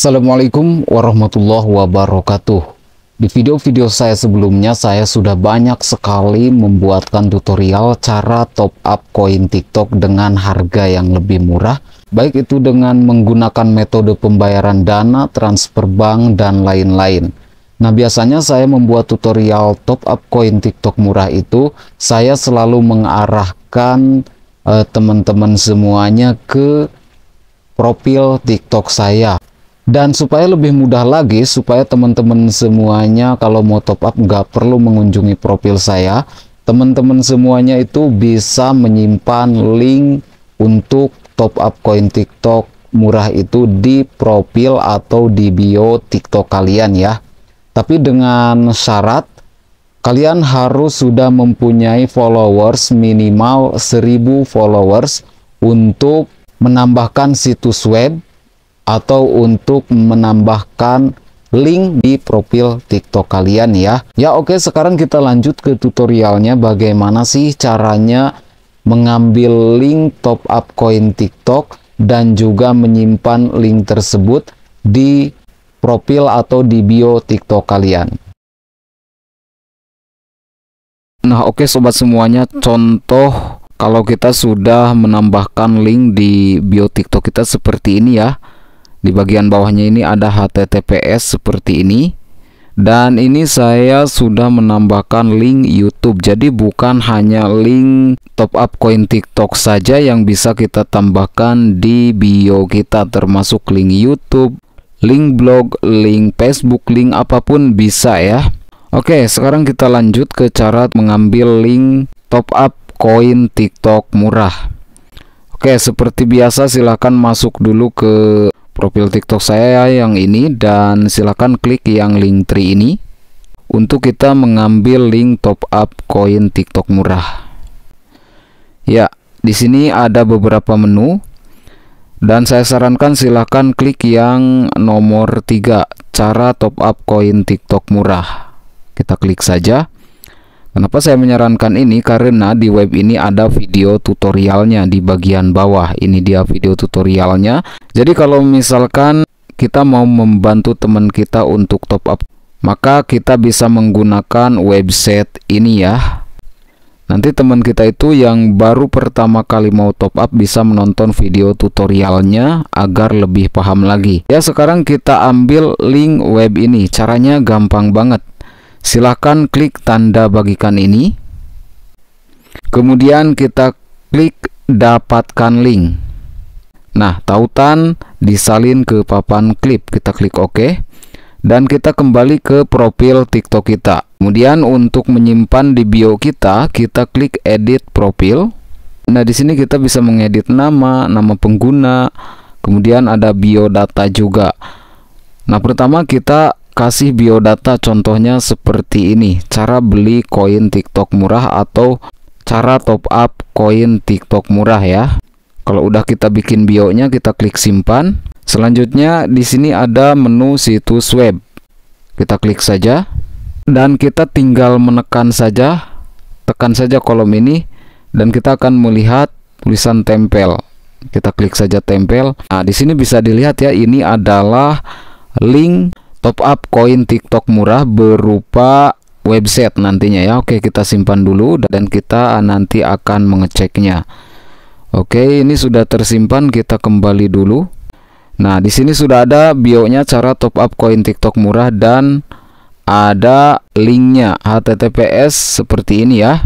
Assalamualaikum warahmatullahi wabarakatuh. Di video-video saya sebelumnya, saya sudah banyak sekali membuatkan tutorial cara top up koin TikTok dengan harga yang lebih murah, baik itu dengan menggunakan metode pembayaran dana, transfer bank, dan lain-lain. Nah, biasanya saya membuat tutorial top up koin TikTok murah itu, saya selalu mengarahkan eh, teman-teman eh, semuanya ke profil TikTok saya dan supaya lebih mudah lagi, supaya teman-teman semuanya kalau mau top up nggak perlu mengunjungi profil saya, teman-teman semuanya itu bisa menyimpan link untuk top up koin TikTok murah itu di profil atau di bio TikTok kalian ya. Tapi dengan syarat kalian harus sudah mempunyai followers minimal 1000 followers untuk menambahkan situs web atau untuk menambahkan link di profil TikTok kalian ya. Ya oke, sekarang kita lanjut ke tutorialnya bagaimana sih caranya mengambil link top up koin TikTok dan juga menyimpan link tersebut di profil atau di bio TikTok kalian. Nah oke sobat semuanya, contoh kalau kita sudah menambahkan link di bio TikTok kita seperti ini ya. Di bagian bawahnya ini ada HTTPS seperti ini. Dan ini saya sudah menambahkan link YouTube. Jadi bukan hanya link top up koin TikTok saja yang bisa kita tambahkan di bio kita termasuk link YouTube, link blog, link Facebook, link apapun bisa ya. Oke, sekarang kita lanjut ke cara mengambil link top up koin TikTok murah. Oke, seperti biasa silahkan masuk dulu ke profil TikTok saya yang ini dan silakan klik yang link tree ini untuk kita mengambil link top up koin TikTok murah. Ya, di sini ada beberapa menu dan saya sarankan silakan klik yang nomor 3 cara top up koin TikTok murah. Kita klik saja. Kenapa saya menyarankan ini? Karena di web ini ada video tutorialnya di bagian bawah. Ini dia video tutorialnya. Jadi kalau misalkan kita mau membantu teman kita untuk top up, maka kita bisa menggunakan website ini ya. Nanti teman kita itu yang baru pertama kali mau top up bisa menonton video tutorialnya agar lebih paham lagi. Ya sekarang kita ambil link web ini. Caranya gampang banget silahkan klik tanda bagikan ini kemudian kita klik dapatkan link nah tautan disalin ke papan klip kita klik OK dan kita kembali ke profil TikTok kita kemudian untuk menyimpan di bio kita kita klik edit profil nah di sini kita bisa mengedit nama nama pengguna kemudian ada biodata juga nah pertama kita kasih biodata contohnya seperti ini cara beli koin tiktok murah atau cara top up koin tiktok murah ya kalau udah kita bikin bionya kita klik simpan selanjutnya di sini ada menu situs web kita klik saja dan kita tinggal menekan saja tekan saja kolom ini dan kita akan melihat tulisan tempel kita klik saja tempel nah di sini bisa dilihat ya ini adalah link top up koin TikTok murah berupa website nantinya ya. Oke, kita simpan dulu dan kita nanti akan mengeceknya. Oke, ini sudah tersimpan, kita kembali dulu. Nah, di sini sudah ada bio-nya cara top up koin TikTok murah dan ada linknya https seperti ini ya.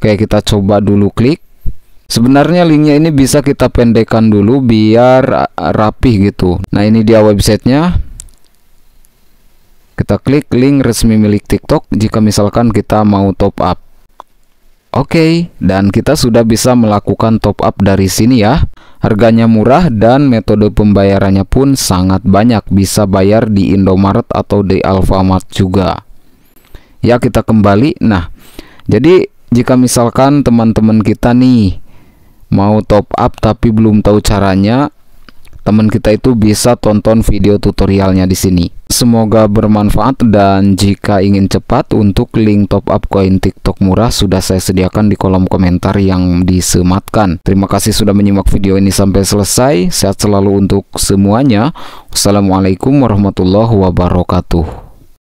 Oke, kita coba dulu klik. Sebenarnya linknya ini bisa kita pendekkan dulu biar rapih gitu. Nah, ini dia websitenya. Kita klik link resmi milik TikTok jika misalkan kita mau top up. Oke, okay, dan kita sudah bisa melakukan top up dari sini ya. Harganya murah dan metode pembayarannya pun sangat banyak, bisa bayar di Indomaret atau di Alfamart juga. Ya, kita kembali. Nah, jadi jika misalkan teman-teman kita nih mau top up tapi belum tahu caranya, teman kita itu bisa tonton video tutorialnya di sini. Semoga bermanfaat dan jika ingin cepat untuk link top up koin TikTok murah sudah saya sediakan di kolom komentar yang disematkan. Terima kasih sudah menyimak video ini sampai selesai. Sehat selalu untuk semuanya. Wassalamualaikum warahmatullahi wabarakatuh.